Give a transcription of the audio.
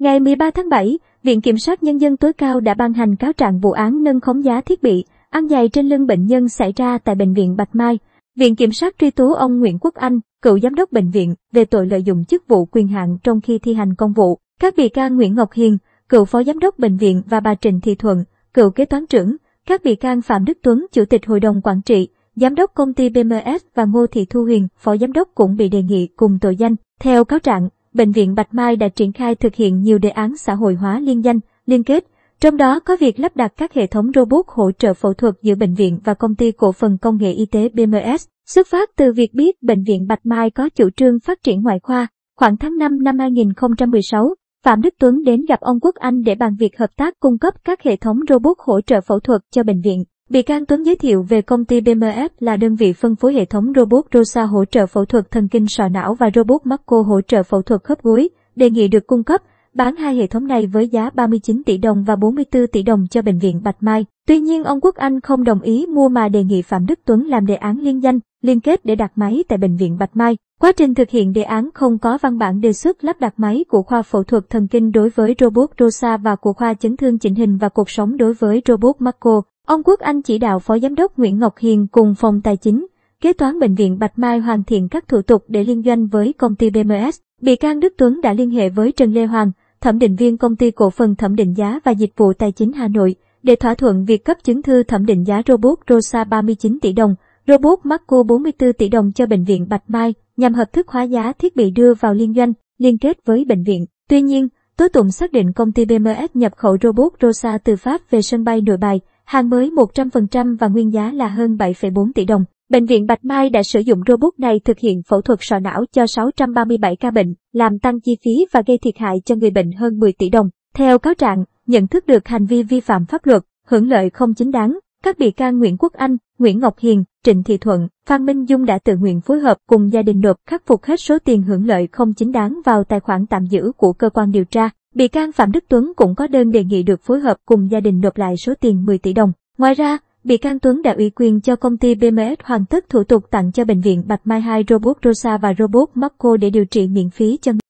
Ngày 13 tháng 7, Viện Kiểm sát Nhân dân tối cao đã ban hành cáo trạng vụ án nâng khống giá thiết bị, ăn dày trên lưng bệnh nhân xảy ra tại Bệnh viện Bạch Mai. Viện Kiểm sát truy tố ông Nguyễn Quốc Anh, cựu giám đốc bệnh viện, về tội lợi dụng chức vụ quyền hạn trong khi thi hành công vụ. Các bị can Nguyễn Ngọc Hiền, cựu phó giám đốc bệnh viện và bà Trịnh Thị Thuận, cựu kế toán trưởng, các bị can Phạm Đức Tuấn, chủ tịch hội đồng quản trị, giám đốc công ty BMS và Ngô Thị Thu Huyền, phó giám đốc cũng bị đề nghị cùng tội danh. Theo cáo trạng, Bệnh viện Bạch Mai đã triển khai thực hiện nhiều đề án xã hội hóa liên danh, liên kết, trong đó có việc lắp đặt các hệ thống robot hỗ trợ phẫu thuật giữa bệnh viện và công ty cổ phần công nghệ y tế BMS. Xuất phát từ việc biết Bệnh viện Bạch Mai có chủ trương phát triển ngoại khoa, khoảng tháng 5 năm 2016, Phạm Đức Tuấn đến gặp ông Quốc Anh để bàn việc hợp tác cung cấp các hệ thống robot hỗ trợ phẫu thuật cho bệnh viện. Bị can Tuấn giới thiệu về công ty BMF là đơn vị phân phối hệ thống robot Rosa hỗ trợ phẫu thuật thần kinh sọ não và robot Marco hỗ trợ phẫu thuật khớp gối, đề nghị được cung cấp, bán hai hệ thống này với giá 39 tỷ đồng và 44 tỷ đồng cho Bệnh viện Bạch Mai. Tuy nhiên ông Quốc Anh không đồng ý mua mà đề nghị Phạm Đức Tuấn làm đề án liên danh, liên kết để đặt máy tại Bệnh viện Bạch Mai. Quá trình thực hiện đề án không có văn bản đề xuất lắp đặt máy của khoa phẫu thuật thần kinh đối với robot Rosa và của khoa chấn thương chỉnh hình và cuộc sống đối với robot Marco. Ông Quốc Anh chỉ đạo Phó Giám đốc Nguyễn Ngọc Hiền cùng Phòng Tài chính, Kế toán Bệnh viện Bạch Mai hoàn thiện các thủ tục để liên doanh với công ty BMS. Bị can Đức Tuấn đã liên hệ với Trần Lê Hoàng, thẩm định viên công ty cổ phần thẩm định giá và dịch vụ tài chính Hà Nội, để thỏa thuận việc cấp chứng thư thẩm định giá robot Rosa 39 tỷ đồng, robot Marco 44 tỷ đồng cho Bệnh viện Bạch Mai nhằm hợp thức hóa giá thiết bị đưa vào liên doanh, liên kết với bệnh viện. Tuy nhiên, tố tụng xác định công ty BMS nhập khẩu robot Rosa từ Pháp về sân bay nội bài, hàng mới 100% và nguyên giá là hơn 7,4 tỷ đồng. Bệnh viện Bạch Mai đã sử dụng robot này thực hiện phẫu thuật sọ não cho 637 ca bệnh, làm tăng chi phí và gây thiệt hại cho người bệnh hơn 10 tỷ đồng. Theo cáo trạng, nhận thức được hành vi vi phạm pháp luật, hưởng lợi không chính đáng, các bị can Nguyễn Quốc Anh, Nguyễn Ngọc Hiền, Trịnh Thị Thuận, Phan Minh Dung đã tự nguyện phối hợp cùng gia đình nộp khắc phục hết số tiền hưởng lợi không chính đáng vào tài khoản tạm giữ của cơ quan điều tra. Bị can Phạm Đức Tuấn cũng có đơn đề nghị được phối hợp cùng gia đình nộp lại số tiền 10 tỷ đồng. Ngoài ra, bị can Tuấn đã ủy quyền cho công ty BMS hoàn tất thủ tục tặng cho Bệnh viện Bạch Mai 2 robot Rosa và robot Marco để điều trị miễn phí cho người.